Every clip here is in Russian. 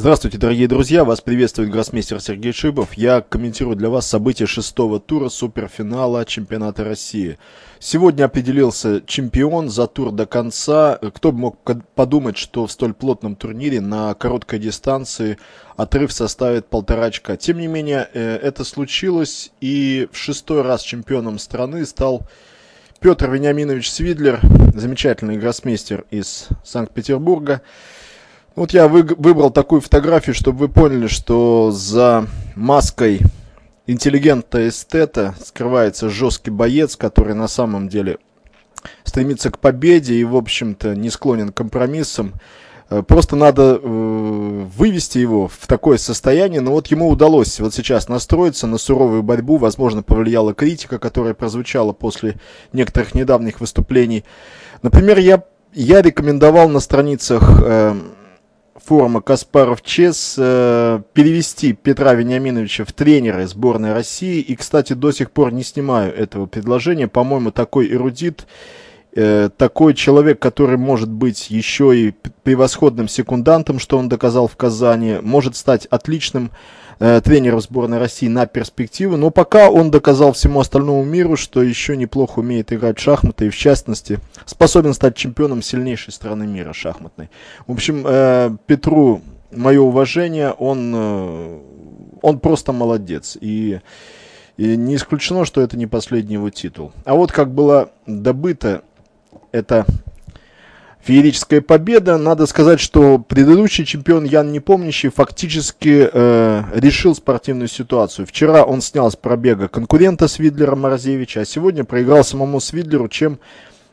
Здравствуйте, дорогие друзья! Вас приветствует гроссмейстер Сергей Шибов. Я комментирую для вас события шестого тура суперфинала чемпионата России. Сегодня определился чемпион за тур до конца. Кто бы мог подумать, что в столь плотном турнире на короткой дистанции отрыв составит полтора очка. Тем не менее, э, это случилось, и в шестой раз чемпионом страны стал Петр Вениаминович Свидлер, замечательный гроссмейстер из Санкт-Петербурга. Вот я вы, выбрал такую фотографию, чтобы вы поняли, что за маской интеллигента эстета скрывается жесткий боец, который на самом деле стремится к победе и, в общем-то, не склонен к компромиссам. Э, просто надо э, вывести его в такое состояние, но вот ему удалось вот сейчас настроиться на суровую борьбу, возможно, повлияла критика, которая прозвучала после некоторых недавних выступлений. Например, я, я рекомендовал на страницах э, форма Каспаров ЧЕС э, перевести Петра Вениаминовича в тренеры сборной России. И, кстати, до сих пор не снимаю этого предложения. По-моему, такой эрудит, э, такой человек, который может быть еще и превосходным секундантом, что он доказал в Казани, может стать отличным э, сборной России на перспективу, но пока он доказал всему остальному миру, что еще неплохо умеет играть в шахматы и в частности способен стать чемпионом сильнейшей страны мира шахматной. В общем, э, Петру мое уважение, он, э, он просто молодец и... И не исключено, что это не последний его титул. А вот как было добыто это феерическая победа. Надо сказать, что предыдущий чемпион Ян Непомнящий фактически э, решил спортивную ситуацию. Вчера он снял с пробега конкурента Свидлера Морозевича, а сегодня проиграл самому Свидлеру, чем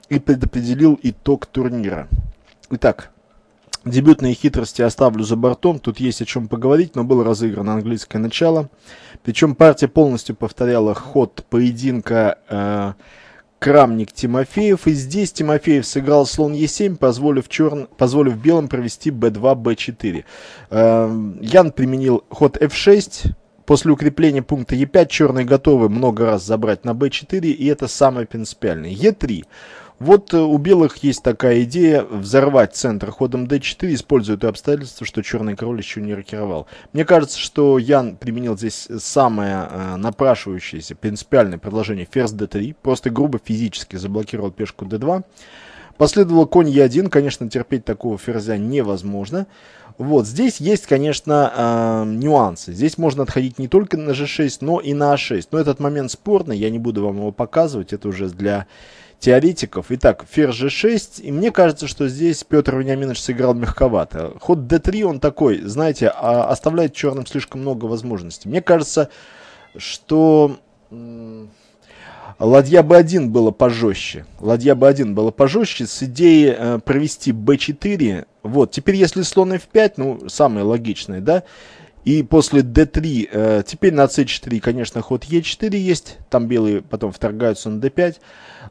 и предопределил итог турнира. Итак, Дебютные хитрости оставлю за бортом, тут есть о чем поговорить, но было разыграно английское начало. Причем партия полностью повторяла ход поединка э, Крамник Тимофеев. И здесь Тимофеев сыграл слон Е7, позволив, черн... позволив белым провести Б2, Б4. Эм, Ян применил ход F6. После укрепления пункта Е5 черные готовы много раз забрать на б 4 и это самое принципиальное. Е3. Вот э, у белых есть такая идея взорвать центр ходом d4, используя то обстоятельство, что черный король еще не рокировал. Мне кажется, что Ян применил здесь самое э, напрашивающееся принципиальное предложение ферзь d3, просто грубо физически заблокировал пешку d2. Последовало конь Е1, конечно, терпеть такого ферзя невозможно. Вот, здесь есть, конечно, э, нюансы. Здесь можно отходить не только на G6, но и на a а 6 Но этот момент спорный, я не буду вам его показывать, это уже для теоретиков. Итак, ферзь G6, и мне кажется, что здесь Петр Вениаминович сыграл мягковато. Ход D3, он такой, знаете, а, оставляет черным слишком много возможностей. Мне кажется, что... Ладья Б1 было пожестче. Ладья Б1 было пожестче с идеей э, провести Б4. Вот, теперь если слон F5, ну, самое логичное, да, и после d3, э, теперь на c4, конечно, ход e4 есть, там белые потом вторгаются на d5,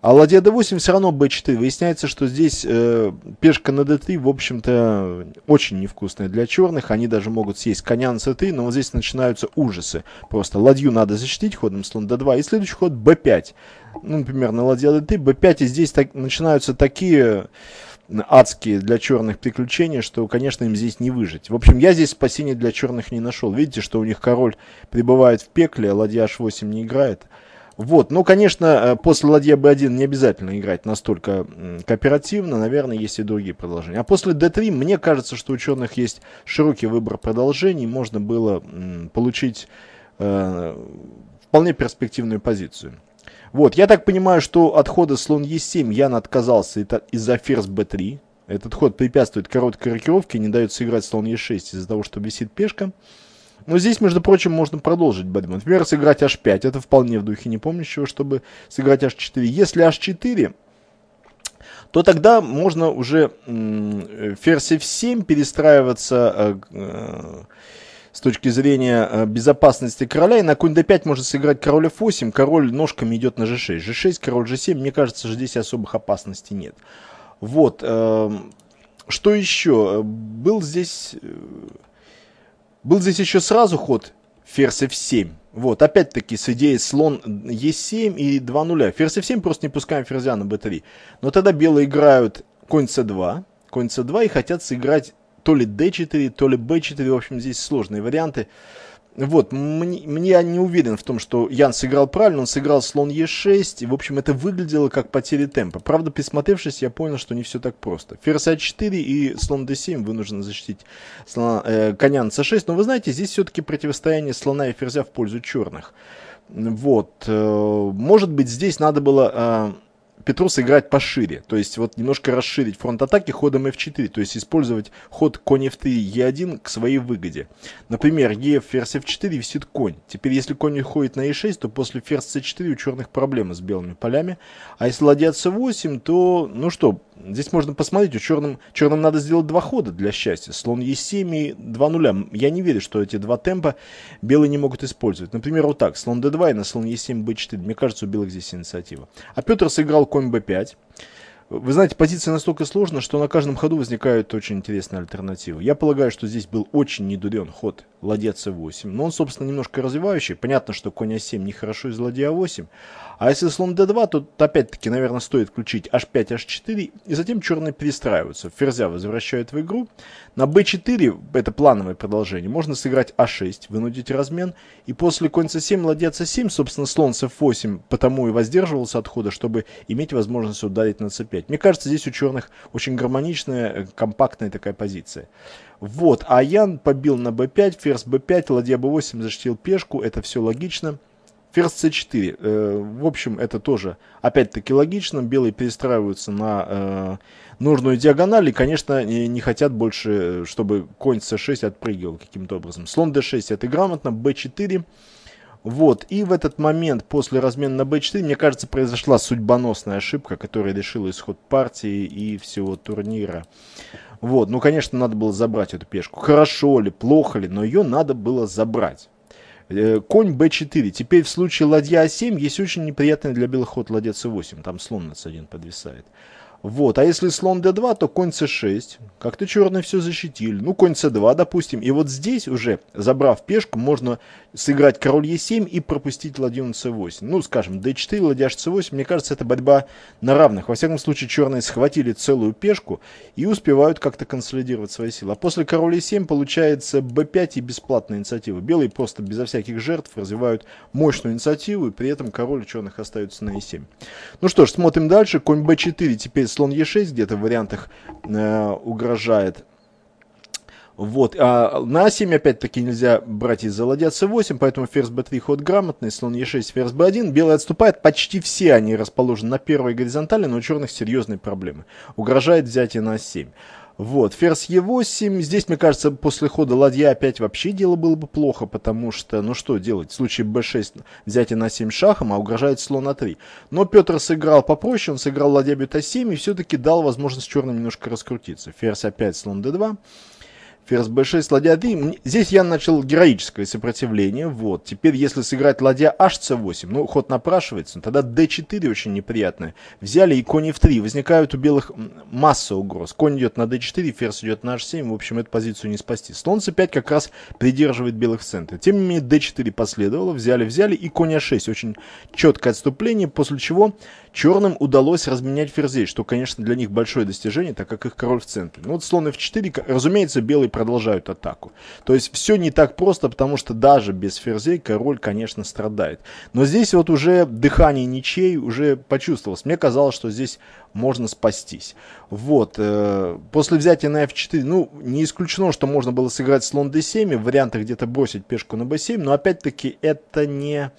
а ладья d8 все равно b4. Выясняется, что здесь э, пешка на d3, в общем-то, очень невкусная для черных, они даже могут съесть коня на c3, но вот здесь начинаются ужасы. Просто ладью надо защитить ходом слон d2, и следующий ход b5. Ну, например, на ладья d3, b5, и здесь так, начинаются такие адские для черных приключения, что, конечно, им здесь не выжить. В общем, я здесь спасения для черных не нашел. Видите, что у них король прибывает в пекле, а ладья h8 не играет. Вот, ну, конечно, э, после ладья b1 не обязательно играть настолько кооперативно, наверное, есть и другие продолжения. А после d3, мне кажется, что у черных есть широкий выбор продолжений, можно было получить э, вполне перспективную позицию. Вот, я так понимаю, что от хода слон Е7 Ян отказался из-за ферзь Б3. Этот ход препятствует короткой рокировке, не дает сыграть слон Е6 из-за того, что висит пешка. Но здесь, между прочим, можно продолжить бэтмен. Например, сыграть h5. Это вполне в духе непомнящего, чтобы сыграть h4. Если h4, то тогда можно уже э, ферзь f7 перестраиваться э, э, с точки зрения э, безопасности короля. И на конь d5 может сыграть король f8, король ножками идет на g6. g6, король g7, мне кажется, что здесь особых опасностей нет. Вот, эм, что еще? Был здесь, э, был здесь еще сразу ход ферзь f7. Вот, опять-таки с идеей слон e7 и 2 нуля. Ферзь f7 просто не пускаем ферзя на b3. Но тогда белые играют конь c2, конь c2 и хотят сыграть то ли D4, то ли B4, в общем, здесь сложные варианты. Вот, мне, я не уверен в том, что Ян сыграл правильно, он сыграл слон Е6, и, в общем, это выглядело как потеря темпа. Правда, присмотревшись, я понял, что не все так просто. Ферзь А4 и слон Д7 вынуждены защитить слона, э, коня на С6, но вы знаете, здесь все-таки противостояние слона и ферзя в пользу черных. Вот, э, может быть, здесь надо было э, Петру сыграть пошире, то есть вот немножко расширить фронт атаки ходом f4, то есть использовать ход конь f3 e1 к своей выгоде. Например, e ферзь f4 висит конь. Теперь если конь уходит на e6, то после ферзь c4 у черных проблемы с белыми полями, а если ладья c8, то ну что, Здесь можно посмотреть, у черным, черным надо сделать два хода для счастья. Слон Е7 и 2 нуля. Я не верю, что эти два темпа белые не могут использовать. Например, вот так. Слон d2 и на слон Е7 b4. Мне кажется, у белых здесь инициатива. А Петр сыграл конь b5. Вы знаете, позиция настолько сложна, что на каждом ходу возникают очень интересные альтернативы. Я полагаю, что здесь был очень недурен ход ладья c8, но он, собственно, немножко развивающий. Понятно, что конь a7 а нехорошо из ладья a8, а, а если слон d2, то опять-таки, наверное, стоит включить h5, h4, и затем черные перестраиваются. Ферзя возвращают в игру. На b4, это плановое продолжение, можно сыграть a6, а вынудить размен, и после конь c7, ладья c7, собственно, слон c8 потому и воздерживался от хода, чтобы иметь возможность ударить на c5. 5. Мне кажется, здесь у черных очень гармоничная, э, компактная такая позиция. Вот, а Ян побил на b5, ферзь b5, ладья b8 защитил пешку, это все логично. Ферзь c4. Э, в общем, это тоже, опять-таки, логично. Белые перестраиваются на э, нужную диагональ. И, конечно, не хотят больше, чтобы конь c6 отпрыгивал каким-то образом. Слон d6 это грамотно. b4. Вот, и в этот момент после размена на b4, мне кажется, произошла судьбоносная ошибка, которая решила исход партии и всего турнира. Вот, ну, конечно, надо было забрать эту пешку. Хорошо ли, плохо ли, но ее надо было забрать. Э, конь b4. Теперь в случае ладья a7 а есть очень неприятный для белых ход ладья а c8. Там слон на c1 подвисает. Вот, а если слон d2, то конь c6. Как-то черные все защитили. Ну, конь c2, допустим. И вот здесь уже, забрав пешку, можно сыграть король e7 и пропустить ладьон c8. Ну, скажем, d4, ладья c8, мне кажется, это борьба на равных. Во всяком случае, черные схватили целую пешку и успевают как-то консолидировать свои силы. А после король e7 получается b5 и бесплатная инициатива. Белые просто безо всяких жертв развивают мощную инициативу, и при этом король черных остается на e7. Ну что ж, смотрим дальше. Конь b4, теперь слон e6 где-то в вариантах э, угрожает вот. А на А7 опять-таки нельзя брать из-за ладья С8, поэтому ферзь Б3 ход грамотный, слон Е6, ферзь Б1. Белые отступают, почти все они расположены на первой горизонтали, но у черных серьезные проблемы. Угрожает взятие на А7. Вот, ферзь Е8, здесь, мне кажется, после хода ладья опять вообще дело было бы плохо, потому что, ну что делать, в случае b6 взятие на 7 шахом, а угрожает слон на 3. Но Петр сыграл попроще, он сыграл ладья бьет а7 и все-таки дал возможность черным немножко раскрутиться. Ферзь опять, слон d2. Ферзь b6, ладья d. Здесь я начал героическое сопротивление. Вот. Теперь, если сыграть ладья hc8, ну, ход напрашивается, ну, тогда d4 очень неприятное Взяли и конь f3. Возникают у белых масса угроз. Конь идет на d4, ферзь идет на h7. В общем, эту позицию не спасти. Слон c5 как раз придерживает белых в центре. Тем не менее, d4 последовало. Взяли, взяли и конь a6. Очень четкое отступление, после чего Черным удалось разменять ферзей, что, конечно, для них большое достижение, так как их король в центре. Ну вот слон f4, разумеется, белые продолжают атаку. То есть все не так просто, потому что даже без ферзей король, конечно, страдает. Но здесь вот уже дыхание ничей уже почувствовалось. Мне казалось, что здесь можно спастись. Вот. Э, после взятия на f4, ну, не исключено, что можно было сыграть слон d7, в вариантах где-то бросить пешку на b7, но опять-таки это не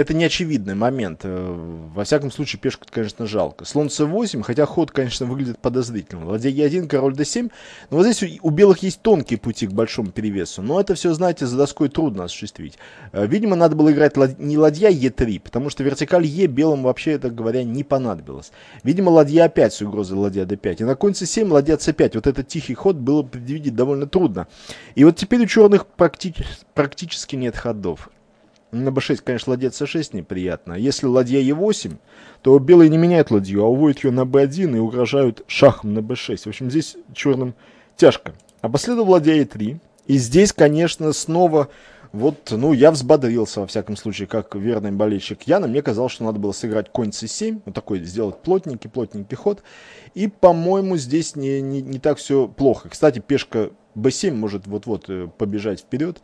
это не очевидный момент. Э, во всяком случае, пешку, конечно, жалко. Слон c8, хотя ход, конечно, выглядит подозрительным. Ладья e1, король d7. Но вот здесь у белых есть тонкие пути к большому перевесу. Но это все, знаете, за доской трудно осуществить. Э, видимо, надо было играть не ладья e3, потому что вертикаль e белым вообще, так говоря, не понадобилось. Видимо, ладья a5 с угрозой ладья d5. И на конь c7, ладья c5. Вот этот тихий ход было предвидеть довольно трудно. И вот теперь у черных практи практически нет ходов. На b6, конечно, ладья c6 неприятно. Если ладья e8, то белые не меняют ладью, а уводят ее на b1 и угрожают шахом на b6. В общем, здесь черным тяжко. А последовал ладья e3. И здесь, конечно, снова... Вот, ну, я взбодрился, во всяком случае, как верный болельщик Яна. Мне казалось, что надо было сыграть конь c7, вот такой сделать плотненький, плотненький ход. И, по-моему, здесь не, не, не так все плохо. Кстати, пешка b7 может вот-вот э, побежать вперед.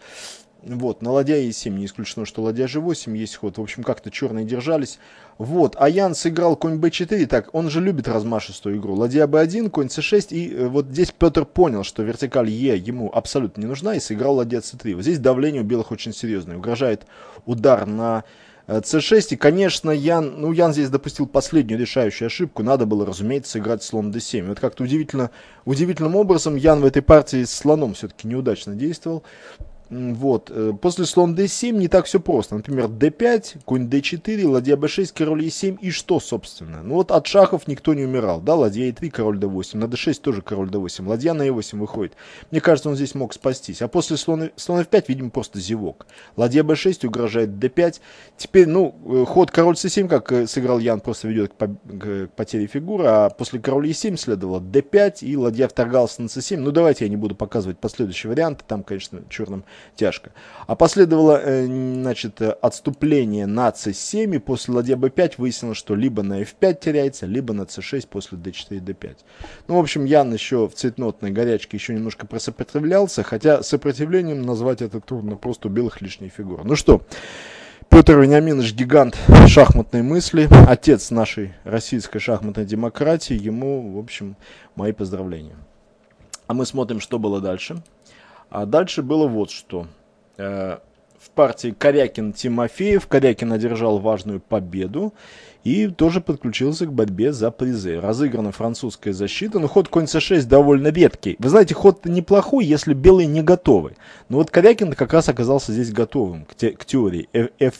Вот, на ладья e 7 не исключено, что ладья G8 есть ход. В общем, как-то черные держались. Вот, а Ян сыграл конь b4, так, он же любит размашистую игру. Ладья b1, конь c6, и э, вот здесь Петр понял, что вертикаль e ему абсолютно не нужна, и сыграл ладья c3. Вот здесь давление у белых очень серьезное, угрожает удар на c6, э, и, конечно, Ян, ну, Ян здесь допустил последнюю решающую ошибку, надо было, разумеется, сыграть слон d7. Вот как-то удивительно, удивительным образом Ян в этой партии с слоном все-таки неудачно действовал. Вот. Э, после слон d7 не так все просто. Например, d5, конь d4, ладья b6, король e7 и что, собственно? Ну вот от шахов никто не умирал, да, ладья e3, король d8, на d6 тоже король d8, ладья на e8 выходит. Мне кажется, он здесь мог спастись. А после слона, слона f5, видимо, просто зевок. Ладья b6 угрожает d5. Теперь, ну, э, ход король c7, как э, сыграл Ян, просто ведет к, к потере фигуры, а после король e7 следовало d5 и ладья вторгался на c7. Ну давайте я не буду показывать последующие варианты, там, конечно, черным тяжко. А последовало э, значит, отступление на c7, и после ладья b5 выяснилось, что либо на f5 теряется, либо на c6 после d4 и d5. Ну, в общем, Ян еще в цветнотной горячке еще немножко просопротивлялся, хотя сопротивлением назвать это трудно, просто у белых лишние фигуры. Ну что, Петр Вениаминович гигант шахматной мысли, отец нашей российской шахматной демократии, ему, в общем, мои поздравления. А мы смотрим, что было дальше. А дальше было вот что. Э, в партии Корякин-Тимофеев Корякин одержал важную победу и тоже подключился к борьбе за призы. Разыграна французская защита, но ход конь c6 довольно редкий. Вы знаете, ход неплохой, если белые не готовы. Но вот Корякин как раз оказался здесь готовым к, те, к теории F, F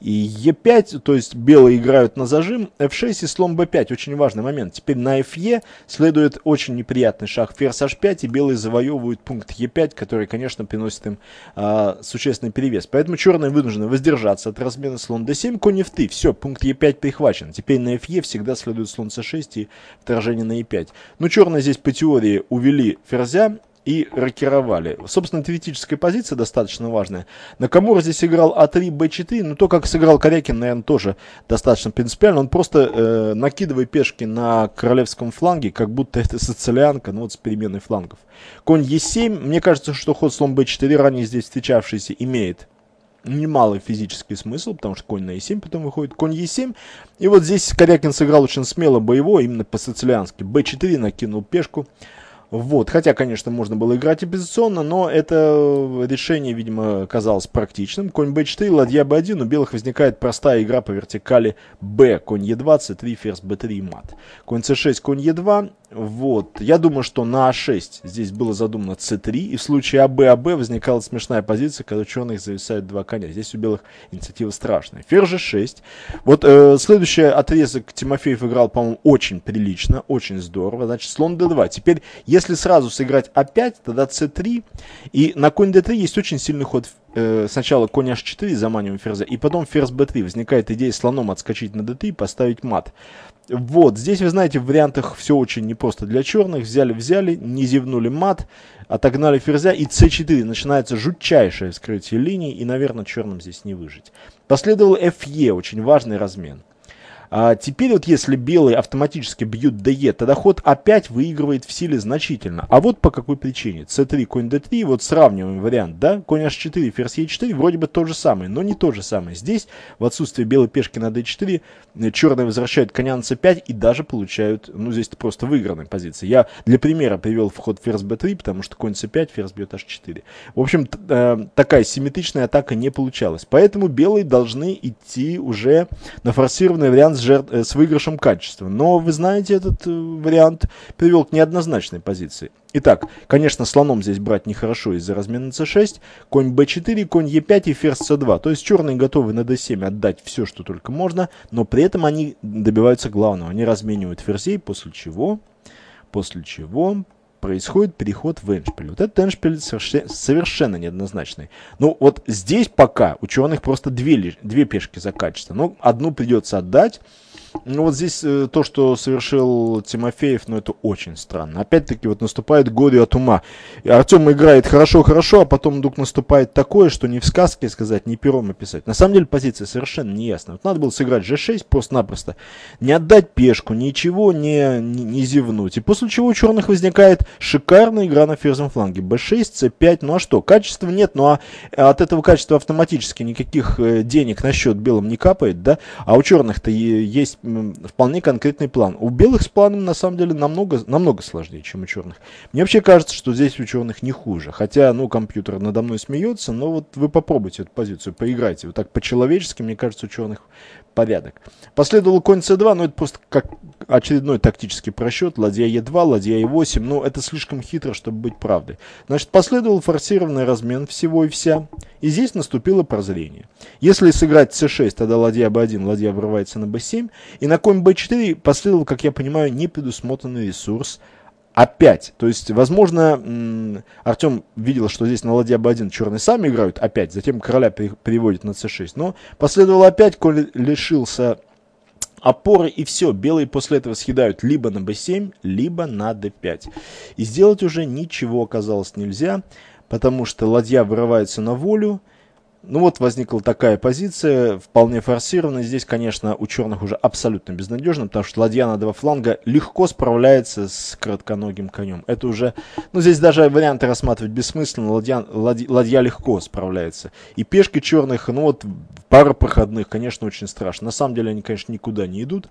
и E5, то есть белые играют на зажим, F6 и слон B5, очень важный момент. Теперь на FE следует очень неприятный шаг ферзь H5, и белые завоевывают пункт E5, который, конечно, приносит им а, существенный перевес. Поэтому черные вынуждены воздержаться от размена слон D7, конь F3, все, пункт E5 прихватывает захвачен. Теперь на Fe всегда следует слон c6 и вторжение на e5. Но ну, черные здесь по теории увели ферзя и рокировали. Собственно, теоретическая позиция достаточно важная. Накамура здесь играл А3, b 4 но то, как сыграл Корякин, наверное, тоже достаточно принципиально. Он просто э, накидывает пешки на королевском фланге, как будто это социалианка, ну вот с переменной флангов. Конь e 7 мне кажется, что ход слон b 4 ранее здесь встречавшийся, имеет немалый физический смысл, потому что конь на e7 потом выходит, конь e7. И вот здесь Корякин сыграл очень смело боевой, именно по-сицилиански. b4 накинул пешку. Вот, хотя, конечно, можно было играть и но это решение, видимо, казалось практичным. Конь b4, ладья b1, у белых возникает простая игра по вертикали b, конь e2, c3, ферзь b3 мат. Конь c6, конь e2, вот. Я думаю, что на А6 здесь было задумано c3, и в случае АБ, АБ возникала смешная позиция, когда черных зависают два коня. Здесь у белых инициатива страшная. Ферзь 6 Вот э, следующий отрезок Тимофеев играл, по-моему, очень прилично, очень здорово. Значит, слон d2. Теперь, если сразу сыграть А5, тогда c3, и на конь d3 есть очень сильный ход э, сначала конь h4 заманиваем ферзя, и потом ферзь b3. Возникает идея слоном отскочить на d3 и поставить мат. Вот, здесь, вы знаете, в вариантах все очень непросто для черных. Взяли-взяли, не зевнули мат, отогнали ферзя, и c4 начинается жутчайшее скрытие линий, и, наверное, черным здесь не выжить. Последовал fe, очень важный размен. А теперь вот если белые автоматически бьют DE, тогда ход опять выигрывает в силе значительно. А вот по какой причине. c3, конь d3, вот сравниваем вариант, да? Конь h4, ферзь e4, вроде бы то же самое, но не то же самое. Здесь в отсутствие белой пешки на d4, э, черные возвращают коня на c5 и даже получают, ну здесь просто выигранная позиция. Я для примера привел в ход ферзь b3, потому что конь c5, ферзь бьет h4. В общем, э, такая симметричная атака не получалась. Поэтому белые должны идти уже на форсированный вариант с, жертв, э, с выигрышем качества. Но, вы знаете, этот э, вариант привел к неоднозначной позиции. Итак, конечно, слоном здесь брать нехорошо из-за размена c6, конь b4, конь e5 и ферзь c2. То есть черные готовы на d7 отдать все, что только можно, но при этом они добиваются главного. Они разменивают ферзей, после чего, после чего происходит переход в эндшпиль. Вот этот эндшпиль совершенно неоднозначный. Ну вот здесь пока ученых просто две, две пешки за качество. Но ну, одну придется отдать, ну вот здесь э, то, что совершил Тимофеев, ну это очень странно. Опять-таки вот наступает горе от ума. И Артем играет хорошо-хорошо, а потом вдруг наступает такое, что не в сказке сказать, не пером описать. На самом деле позиция совершенно не ясна. Вот надо было сыграть g6 просто-напросто. Не отдать пешку, ничего не, не, не зевнуть. И после чего у черных возникает шикарная игра на ферзом фланге. b6, c5, ну а что? Качества нет, ну а, а от этого качества автоматически никаких э, денег на счет белым не капает, да? А у черных-то есть вполне конкретный план. У белых с планом на самом деле намного, намного сложнее, чем у черных. Мне вообще кажется, что здесь у черных не хуже. Хотя, ну, компьютер надо мной смеется, но вот вы попробуйте эту позицию, поиграйте. Вот так по-человечески, мне кажется, у черных порядок. Последовал конь c2, но это просто как очередной тактический просчет. Ладья e2, ладья e8, но ну, это слишком хитро, чтобы быть правдой. Значит, последовал форсированный размен всего и вся, и здесь наступило прозрение. Если сыграть c6, тогда ладья b1, ладья врывается на b7, и на конь b4 последовал, как я понимаю, непредусмотренный ресурс – опять. То есть, возможно, Артем видел, что здесь на ладья b1 черные сами играют опять, затем короля переводит на c6. Но последовало опять, коль лишился опоры и все. Белые после этого съедают либо на b7, либо на d5. И сделать уже ничего оказалось нельзя, потому что ладья вырывается на волю. Ну вот возникла такая позиция, вполне форсированная. Здесь, конечно, у черных уже абсолютно безнадежно, потому что ладья на два фланга легко справляется с коротконогим конем. Это уже, ну здесь даже варианты рассматривать бессмысленно, ладья, ладья, ладья легко справляется. И пешки черных, ну вот пара проходных, конечно, очень страшно. На самом деле они, конечно, никуда не идут.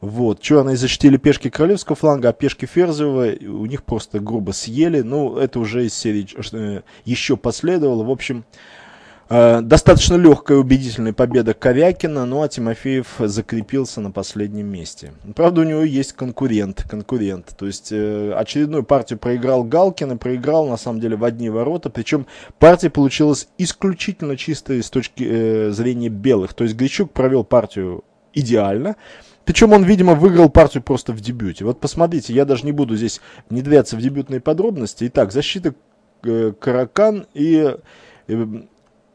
Вот, черные защитили пешки королевского фланга, а пешки Ферзева у них просто грубо съели. Ну, это уже из серии э, еще последовало. В общем, Э, достаточно легкая убедительная победа Корякина, ну а Тимофеев закрепился на последнем месте. Правда, у него есть конкурент, конкурент. То есть э, очередную партию проиграл Галкин и проиграл на самом деле в одни ворота. Причем партия получилась исключительно чистой с точки э, зрения белых. То есть Грищук провел партию идеально. Причем он, видимо, выиграл партию просто в дебюте. Вот посмотрите, я даже не буду здесь внедряться в дебютные подробности. Итак, защита Каракан и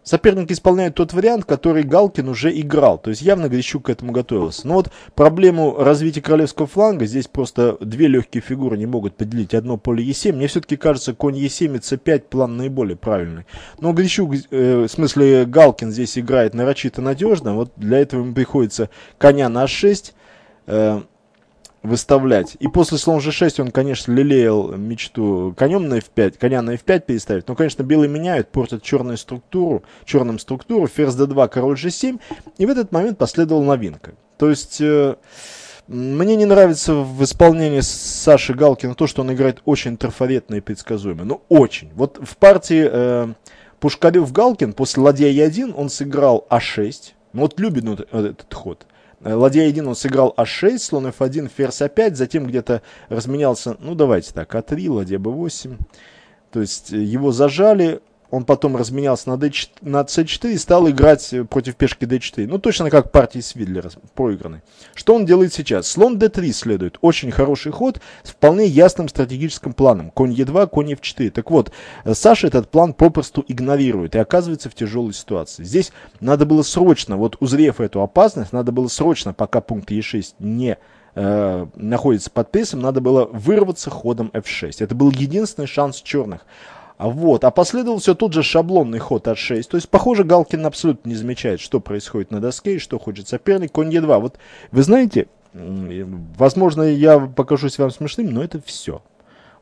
Соперник исполняет тот вариант, который Галкин уже играл. То есть явно Грищук к этому готовился. Но вот проблему развития королевского фланга, здесь просто две легкие фигуры не могут поделить одно поле Е7. Мне все-таки кажется, конь Е7 и С5 план наиболее правильный. Но Грищук, э, в смысле Галкин здесь играет нарочито надежно. Вот для этого ему приходится коня на А6, э, выставлять. И после слон g6 он, конечно, лелеял мечту конем на f5, коня на f5 переставить. Но, конечно, белые меняют, портят черную структуру, черным структуру, ферзь d2, король g7. И в этот момент последовала новинка. То есть... Э, мне не нравится в исполнении Саши Галкина то, что он играет очень трафаретно и предсказуемо. Ну, очень. Вот в партии э, Пушкарев-Галкин после ладья Е1 он сыграл А6. Ну, вот любит ну, этот ход. Э, ладья 1 он сыграл А6, слон F1, ферзь А5, затем где-то разменялся, ну давайте так, А3, ладья b 8 то есть э, его зажали, он потом разменялся на, D4, на C4 и стал играть э, против пешки D4. Ну, точно как партии Свидлера, проигранной. Что он делает сейчас? Слон D3 следует. Очень хороший ход с вполне ясным стратегическим планом. Конь E2, конь F4. Так вот, э, Саша этот план попросту игнорирует и оказывается в тяжелой ситуации. Здесь надо было срочно, вот узрев эту опасность, надо было срочно, пока пункт E6 не э, находится под прессом, надо было вырваться ходом f6. Это был единственный шанс черных. А вот. А последовал все тот же шаблонный ход от 6. То есть, похоже, Галкин абсолютно не замечает, что происходит на доске и что хочет соперник. Конь Е2. Вот вы знаете, возможно, я покажусь вам смешным, но это все.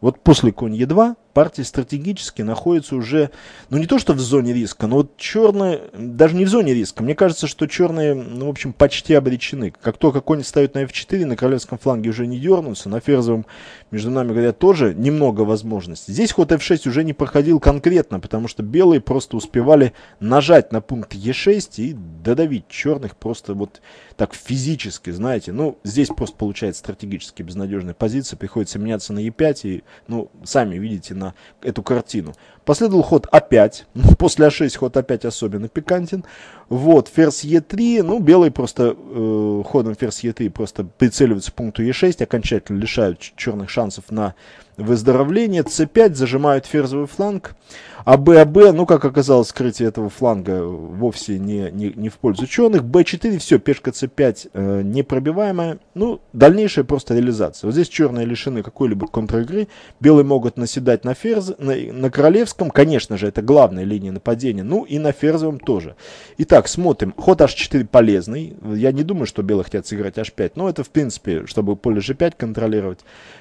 Вот после конь Е2 партия стратегически находится уже, ну не то что в зоне риска, но вот черные, даже не в зоне риска. Мне кажется, что черные, ну в общем, почти обречены. Как только конь ставит на f4, на королевском фланге уже не дернутся, на ферзовом, между нами говоря, тоже немного возможностей. Здесь ход f6 уже не проходил конкретно, потому что белые просто успевали нажать на пункт e6 и додавить черных просто вот так физически, знаете. Ну, здесь просто получается стратегически безнадежная позиция, приходится меняться на e5 и, ну, сами видите, на на эту картину. Последовал ход а5. после А6 ход а5 особенно пикантен. Вот, ферзь Е3, ну, белые просто э, ходом ферзь Е3 просто прицеливаются к пункту Е6, окончательно лишают черных шансов на выздоровление. c 5 зажимают ферзовый фланг, а Б, а Б, ну, как оказалось, скрытие этого фланга вовсе не, не, не в пользу черных. Б4, все, пешка c 5 э, непробиваемая. Ну, дальнейшая просто реализация. Вот здесь черные лишены какой-либо контр-игры, белые могут наседать на ферзь, на, на королевском, конечно же, это главная линия нападения, ну, и на ферзовом тоже. Итак, Итак, смотрим. Ход h4 полезный. Я не думаю, что белые хотят сыграть h5. Но это, в принципе, чтобы поле g5 контролировать.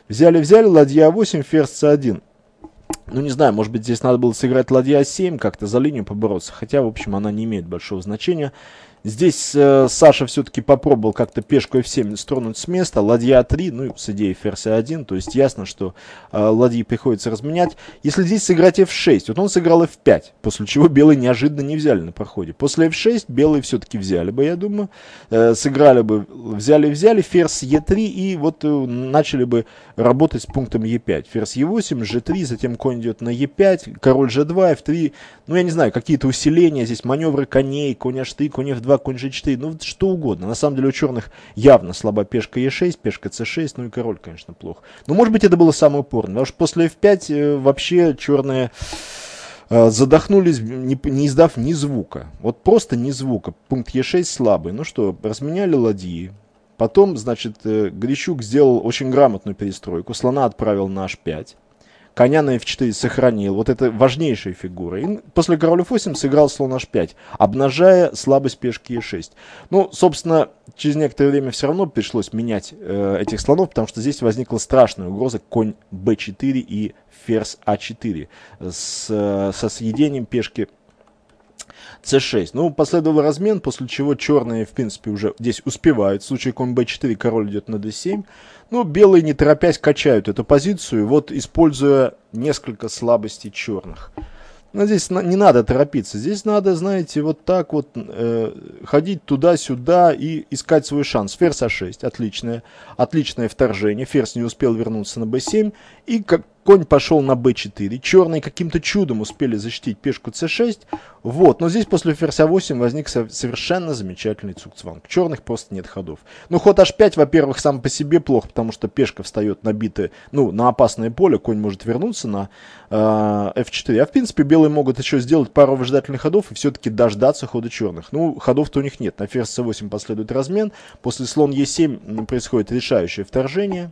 Взяли-взяли, ладья a8, ферзь c1. Ну, не знаю, может быть, здесь надо было сыграть ладья 7, как-то за линию побороться. Хотя, в общем, она не имеет большого значения. Здесь э, Саша все-таки попробовал как-то пешку f7 стронуть с места. Ладья 3, ну, с идеей ферзь 1. То есть ясно, что э, ладьи приходится разменять. Если здесь сыграть f6, вот он сыграл f5, после чего белые неожиданно не взяли на проходе. После f6 белые все-таки взяли бы, я думаю. Э, сыграли бы, взяли-взяли, ферзь e3 и вот э, начали бы работать с пунктом e5. Ферзь e8, g3, затем конь идет на Е5, король G2, F3. Ну, я не знаю, какие-то усиления здесь, маневры коней, конь H3, конь F2, конь G4, ну, что угодно. На самом деле у черных явно слаба пешка E6, пешка C6, ну и король, конечно, плохо. Но, может быть, это было самое упорное, потому что после F5 э, вообще черные э, задохнулись, не, не издав ни звука. Вот просто ни звука. Пункт Е6 слабый. Ну что, разменяли ладьи. Потом, значит, э, Грищук сделал очень грамотную перестройку. Слона отправил на H5 коня на f4 сохранил. Вот это важнейшая фигура. И после король f8 сыграл слон h5, обнажая слабость пешки e6. Ну, собственно, через некоторое время все равно пришлось менять э, этих слонов, потому что здесь возникла страшная угроза конь b4 и ферзь a а 4 с, э, со съедением пешки c6. Ну, последовал размен, после чего черные, в принципе, уже здесь успевают. В случае конь b4 король идет на d7. Ну, белые, не торопясь, качают эту позицию, вот используя несколько слабостей черных. Но здесь не надо торопиться. Здесь надо, знаете, вот так вот э, ходить туда-сюда и искать свой шанс. Ферзь А6, отличное, отличное вторжение. Ферзь не успел вернуться на b7. И как Конь пошел на b4. Черные каким-то чудом успели защитить пешку c6. Вот, но здесь после ферзя 8 возник совершенно замечательный цукцванг. Черных просто нет ходов. Ну, ход h5, во-первых, сам по себе плохо, потому что пешка встает на битое, ну, на опасное поле. Конь может вернуться на э, f4. А, в принципе, белые могут еще сделать пару выжидательных ходов и все-таки дождаться хода черных. Ну, ходов-то у них нет. На ферзь c8 последует размен. После слон e7 происходит решающее вторжение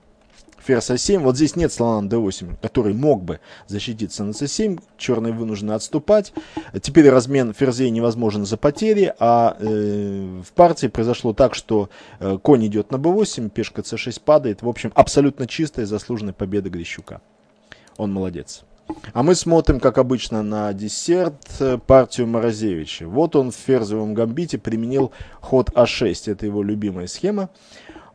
ферзь а7. Вот здесь нет слона на d8, который мог бы защититься на c7. Черные вынуждены отступать. Теперь размен ферзей невозможен за потери, а э, в партии произошло так, что э, конь идет на b8, пешка c6 падает. В общем, абсолютно чистая и заслуженная победа Грищука. Он молодец. А мы смотрим, как обычно, на десерт э, партию Морозевича. Вот он в ферзевом гамбите применил ход А6. Это его любимая схема.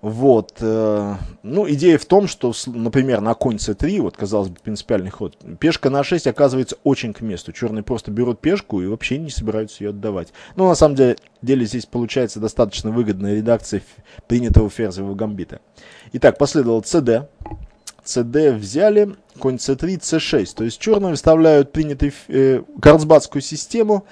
Вот. Э, ну, идея в том, что, например, на конь c3, вот, казалось бы, принципиальный ход, пешка на 6 оказывается очень к месту. Черные просто берут пешку и вообще не собираются ее отдавать. Но ну, на самом деле, деле здесь получается достаточно выгодная редакция принятого ферзевого гамбита. Итак, последовал cd. cd взяли, конь c3, c6. То есть черные выставляют принятый э, кардсбадскую систему,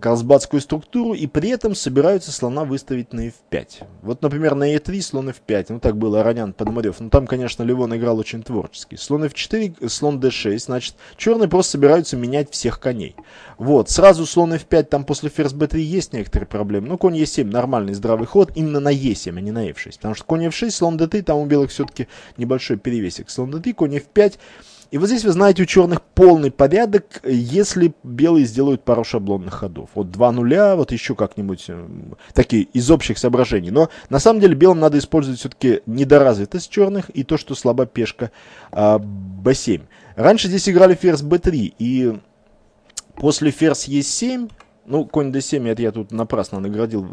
казбатскую структуру и при этом собираются слона выставить на f5. Вот, например, на e3 слон f5, ну так было Аронян Подмарев, но ну, там, конечно, Левон играл очень творчески. Слон f4, слон d6, значит, черные просто собираются менять всех коней. Вот, сразу слон f5, там после ферзь b3 есть некоторые проблемы, Ну конь e7 нормальный здравый ход именно на e7, а не на f6, потому что конь f6, слон d3, там у белых все-таки небольшой перевесик. Слон d3, конь f5, и вот здесь, вы знаете, у черных полный порядок, если белые сделают пару шаблонных ходов. Вот два нуля, вот еще как-нибудь, эм, такие из общих соображений. Но на самом деле белым надо использовать все-таки недоразвитость черных и то, что слаба пешка b7. А, Раньше здесь играли ферзь b3, и после ферзь e7, ну, конь d7 это я тут напрасно наградил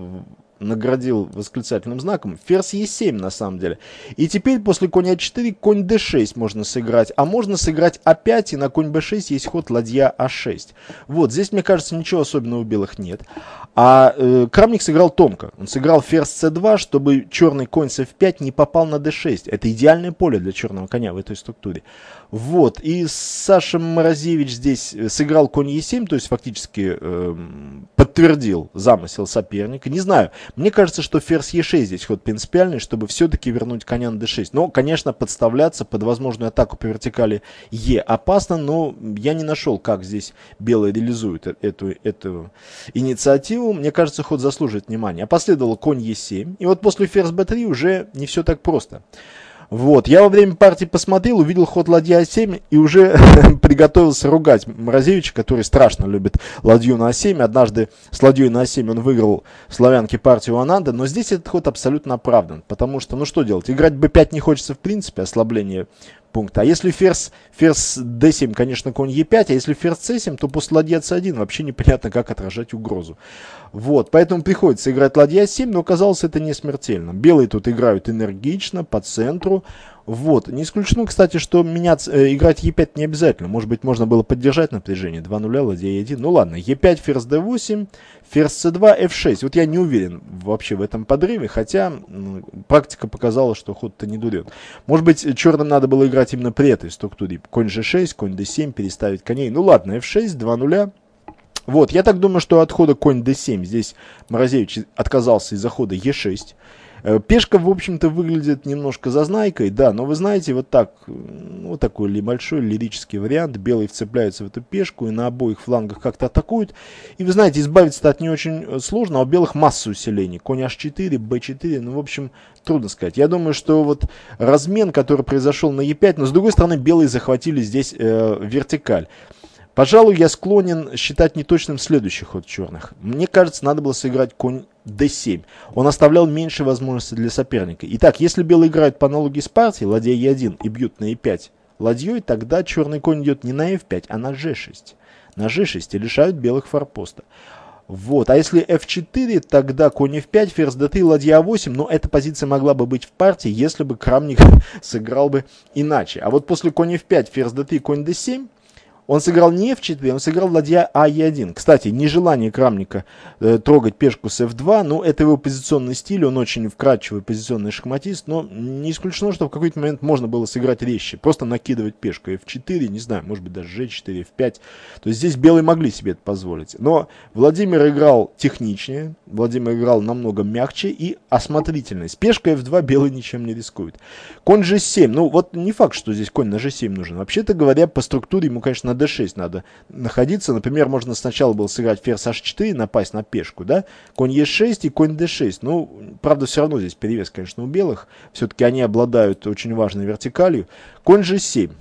наградил восклицательным знаком. Ферзь Е7 на самом деле. И теперь после коня А4 конь d6 можно сыграть. А можно сыграть А5 и на конь b6 есть ход ладья А6. Вот, здесь, мне кажется, ничего особенного у белых нет. А э, Крамник сыграл тонко. Он сыграл ферзь c2, чтобы черный конь с 5 не попал на d6. Это идеальное поле для черного коня в этой структуре. Вот, и Саша Морозевич здесь э, сыграл конь Е7, то есть фактически э, подтвердил замысел соперника. Не знаю, мне кажется, что ферзь Е6 здесь ход принципиальный, чтобы все-таки вернуть коня на D6. Но, конечно, подставляться под возможную атаку по вертикали Е опасно, но я не нашел, как здесь белые реализуют э, эту, эту инициативу. Мне кажется, ход заслуживает внимания. А последовало конь Е7, и вот после ферзь b3 уже не все так просто. Вот, я во время партии посмотрел, увидел ход ладья А7 и уже приготовился ругать Мразевича, который страшно любит ладью на А7. Однажды с ладьей на А7 он выиграл славянки славянке партию Ананда, но здесь этот ход абсолютно оправдан, потому что, ну что делать, играть б 5 не хочется в принципе, ослабление пункта. А если ферзь, ферзь d7, конечно, конь e5, а если ферзь c7, то после ладья c1 вообще непонятно, как отражать угрозу. Вот, поэтому приходится играть ладья 7, но оказалось это не смертельно. Белые тут играют энергично, по центру, вот. Не исключено, кстати, что меняться, э, играть Е5 не обязательно. Может быть, можно было поддержать напряжение. 2-0, ладья Е1. Ну ладно, Е5, ферзь D8, ферзь С2, F6. Вот я не уверен вообще в этом подрыве, хотя ну, практика показала, что ход-то не дурен. Может быть, черным надо было играть именно при этой структуре. Конь G6, конь D7, переставить коней. Ну ладно, F6, 2-0. Вот, я так думаю, что от хода конь d7 здесь Морозевич отказался из-за хода e6. Э, пешка, в общем-то, выглядит немножко зазнайкой, да, но вы знаете, вот так, вот такой ли большой лирический вариант. Белые вцепляются в эту пешку и на обоих флангах как-то атакуют. И вы знаете, избавиться от не очень э, сложно, а у белых масса усилений. Конь h4, b4, ну, в общем, трудно сказать. Я думаю, что вот размен, который произошел на e5, но с другой стороны, белые захватили здесь э, вертикаль. Пожалуй, я склонен считать неточным следующий ход черных. Мне кажется, надо было сыграть конь d7. Он оставлял меньше возможностей для соперника. Итак, если белый играют по аналогии с партией, ладья e1 и бьют на e5 ладьей, тогда черный конь идет не на f5, а на g6. На g6 и лишают белых форпоста. Вот, а если f4, тогда конь f5, ферзь d3, ладья a8, а но эта позиция могла бы быть в партии, если бы Крамник сыграл бы иначе. А вот после конь f5, ферзь d3, конь d7, он сыграл не f4, он сыграл ладья а e1. Кстати, нежелание Крамника э, трогать пешку с f2, ну, это его позиционный стиль, он очень вкрадчивый позиционный шахматист, но не исключено, что в какой-то момент можно было сыграть резче, просто накидывать пешку f4, не знаю, может быть, даже g4, f5. То есть здесь белые могли себе это позволить. Но Владимир играл техничнее, Владимир играл намного мягче и осмотрительнее. Пешка пешкой f2 белый ничем не рискует. Конь g7, ну, вот не факт, что здесь конь на g7 нужен. Вообще-то говоря, по структуре ему, конечно, на d6 надо находиться. Например, можно сначала было сыграть ферзь h4, напасть на пешку, да? Конь e6 и конь d6. Ну, правда, все равно здесь перевес, конечно, у белых. Все-таки они обладают очень важной вертикалью. Конь g7.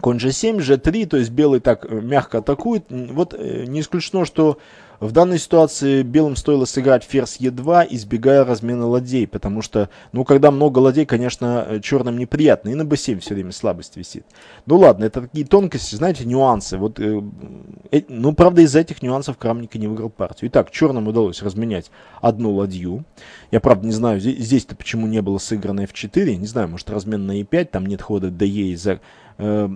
Конь g7, g3, то есть белый так э, мягко атакует. Вот э, не исключено, что в данной ситуации белым стоило сыграть ферзь Е2, избегая размена ладей, потому что, ну, когда много ладей, конечно, э, черным неприятно, и на B7 все время слабость висит. Ну ладно, это такие тонкости, знаете, нюансы. Вот, э, э, ну, правда, из-за этих нюансов Крамника не выиграл партию. Итак, черным удалось разменять одну ладью. Я, правда, не знаю, здесь-то почему не было сыграно F4, не знаю, может, размен на E5, там нет хода DE из-за э,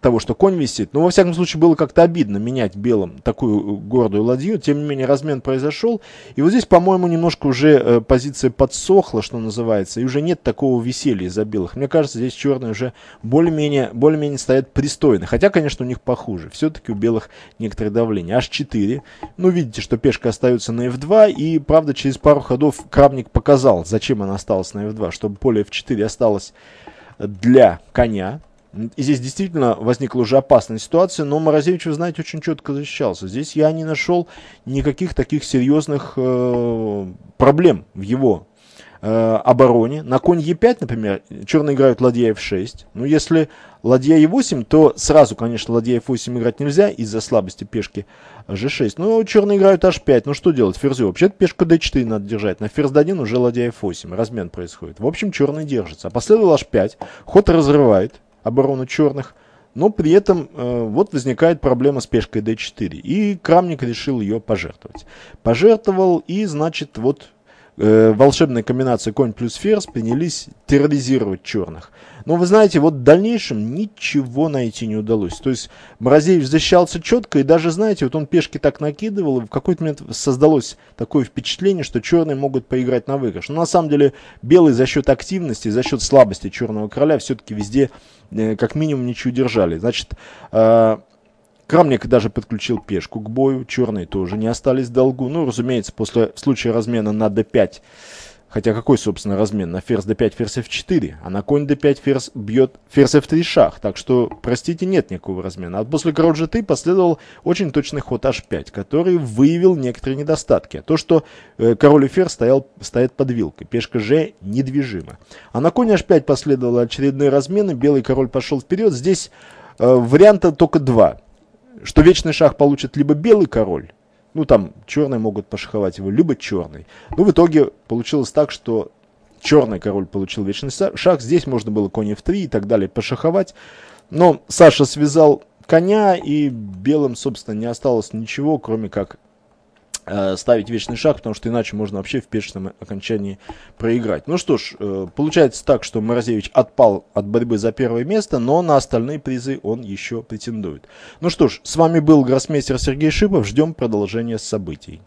того, что конь висит. Но, во всяком случае, было как-то обидно менять белым такую э, гордую ладью. Тем не менее, размен произошел. И вот здесь, по-моему, немножко уже э, позиция подсохла, что называется. И уже нет такого веселья из-за белых. Мне кажется, здесь черные уже более-менее более, -менее, стоят пристойно. Хотя, конечно, у них похуже. Все-таки у белых некоторое давление. аж 4 Ну, видите, что пешка остается на F2. И, правда, через пару ходов крабник показал, зачем она осталась на F2. Чтобы поле F4 осталось для коня. И здесь действительно возникла уже опасная ситуация, но Морозевич, вы знаете, очень четко защищался. Здесь я не нашел никаких таких серьезных э, проблем в его э, обороне. На конь Е5, например, черные играют ладья F6. Ну, если ладья e 8 то сразу, конечно, ладья F8 играть нельзя из-за слабости пешки G6. Но черные играют H5. Ну, что делать? Ферзю. Вообще-то пешку D4 надо держать. На ферзь D1 уже ладья F8. Размен происходит. В общем, черный держится. А последовал H5. Ход разрывает оборону черных. Но при этом э, вот возникает проблема с пешкой d4. И Крамник решил ее пожертвовать. Пожертвовал и, значит, вот э, волшебной комбинации конь плюс ферзь принялись терроризировать черных. Но вы знаете, вот в дальнейшем ничего найти не удалось. То есть Морозеев защищался четко, и даже, знаете, вот он пешки так накидывал, и в какой-то момент создалось такое впечатление, что черные могут поиграть на выигрыш. Но на самом деле белые за счет активности, за счет слабости черного короля все-таки везде э, как минимум ничего держали. Значит, э, Крамник даже подключил пешку к бою. Черные тоже не остались в долгу. Ну, разумеется, после случая размена на d5. Хотя какой, собственно, размен? На ферзь d5, ферзь f4. А на конь d5 ферзь бьет ферзь f3 шах. Так что, простите, нет никакого размена. А после король g3 последовал очень точный ход h5, который выявил некоторые недостатки. То, что э, король и ферзь стоял, стоят под вилкой. Пешка g недвижима. А на конь h5 последовали очередные размены. Белый король пошел вперед. Здесь э, варианта только два что вечный шах получит либо белый король, ну там черные могут пошаховать его, либо черный. Но ну, в итоге получилось так, что черный король получил вечный шах, здесь можно было конь f3 и так далее пошаховать. Но Саша связал коня, и белым, собственно, не осталось ничего, кроме как Э, ставить вечный шаг, потому что иначе можно вообще в пешечном окончании проиграть. Ну что ж, э, получается так, что Морозевич отпал от борьбы за первое место, но на остальные призы он еще претендует. Ну что ж, с вами был гроссмейстер Сергей Шипов, ждем продолжения событий.